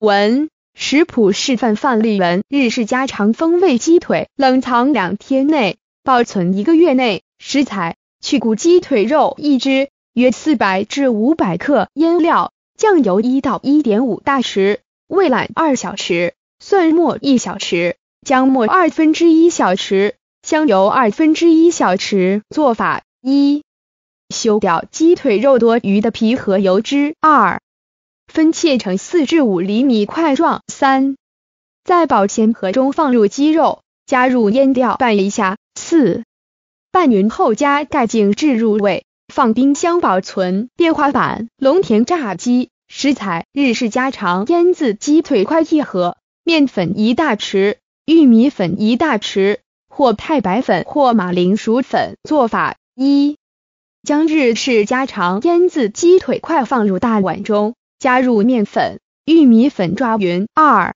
文食谱示范范例文日式家常风味鸡腿，冷藏两天内，保存一个月内。食材：去骨鸡腿肉一只，约四百至五百克。腌料：酱油一到一点五大匙，味兰二小匙，蒜末一小匙，姜末二分之一小匙，香油二分之一小匙。做法：一、修掉鸡腿肉多余的皮和油脂。二、分切成四至五厘米块状。三，在保鲜盒中放入鸡肉，加入腌料拌一下。四，拌匀后加盖静置入味，放冰箱保存。变化版龙田炸鸡食材：日式家常腌制鸡腿块一盒，面粉一大匙，玉米粉一大匙，或太白粉或马铃薯粉。做法：一，将日式家常腌制鸡腿块放入大碗中。加入面粉、玉米粉抓匀。二、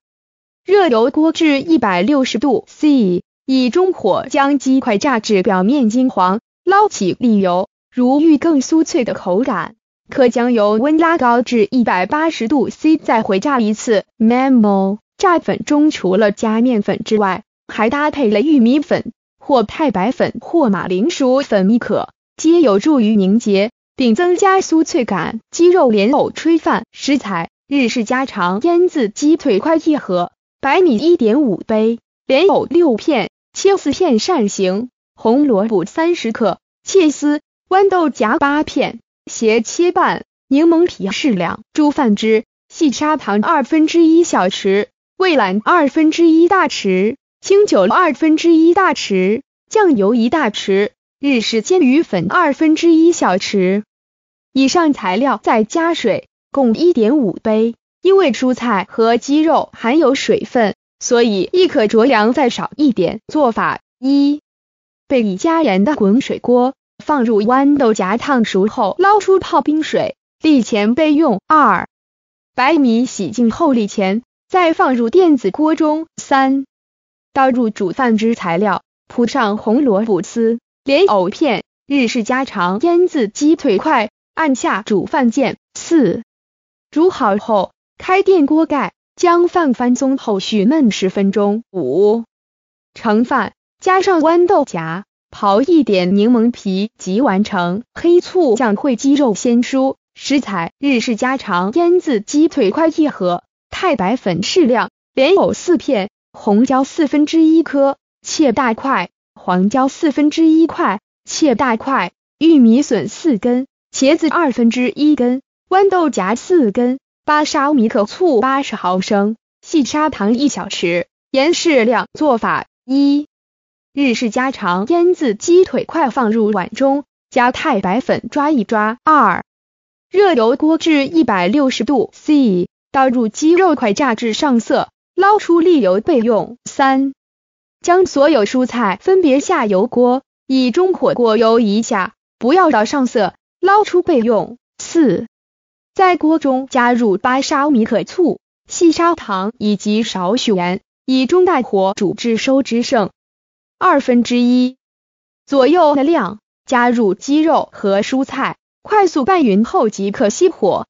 热油锅至一百六十度 C，以中火将鸡块炸至表面金黄，捞起沥油。如欲更酥脆的口感，可将油温拉高至一百八十度 C，再回炸一次。Memo：炸粉中除了加面粉之外，还搭配了玉米粉、或太白粉、或马铃薯粉亦可，皆有助于凝结。并增加酥脆感。鸡肉莲藕炊饭食材：日式家常腌渍鸡腿块一盒，白米一点五杯，莲藕六片，切四片扇形，红萝卜三十克，切丝，豌豆荚八片，斜切半，柠檬皮适量，猪饭汁，细砂糖二分之一小匙，味兰二分之一大匙，清酒二分之一大匙，酱油一大匙，日式煎鱼粉二分之一小匙。以上材料再加水，共一点五杯。因为蔬菜和鸡肉含有水分，所以亦可酌量再少一点。做法：一、备已加盐的滚水锅，放入豌豆荚烫熟后捞出泡冰水，沥前备用。二、白米洗净后沥前，再放入电子锅中。三、倒入煮饭之材料，铺上红萝卜丝、莲藕片、日式家常腌渍鸡腿块。按下煮饭键四，煮好后开电锅盖，将饭翻松后续焖十分钟五，盛饭加上豌豆荚，刨一点柠檬皮即完成。黑醋酱烩鸡肉鲜蔬食材：日式家常腌渍鸡腿块一盒，太白粉适量，莲藕四片，红椒四分之一颗切大块，黄椒四分之一块切大块，玉米笋四根。茄子二分之一根，豌豆荚四根，八沙米可醋八十毫升，细砂糖一小匙，盐适量。做法：一、日式家常腌渍鸡腿块放入碗中，加太白粉抓一抓。二、热油锅至一百六十度 C，倒入鸡肉块炸至上色，捞出沥油备用。三、将所有蔬菜分别下油锅，以中火过油一下，不要到上色。捞出备用。四，在锅中加入白砂米可醋、细砂糖以及少许盐，以中大火煮至收汁剩二分之一左右的量。加入鸡肉和蔬菜，快速拌匀后即可熄火。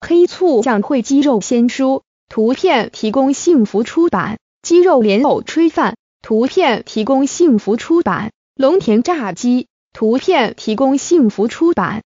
黑醋酱烩鸡肉鲜蔬，图片提供幸福出版。鸡肉莲藕炊饭，图片提供幸福出版。龙田炸鸡。图片提供幸福出版。